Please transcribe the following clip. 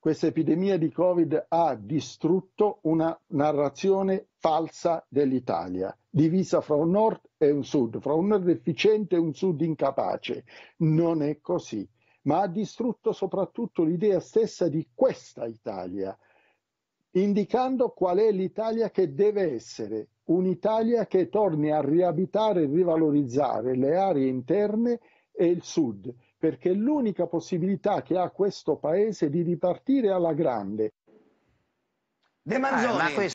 questa epidemia di Covid ha distrutto una narrazione falsa dell'Italia, divisa fra un nord e un sud, fra un nord efficiente e un sud incapace. Non è così, ma ha distrutto soprattutto l'idea stessa di questa Italia, indicando qual è l'Italia che deve essere, un'Italia che torni a riabitare e rivalorizzare le aree interne e il sud perché è l'unica possibilità che ha questo paese di ripartire alla grande. De Manzoni. Ah,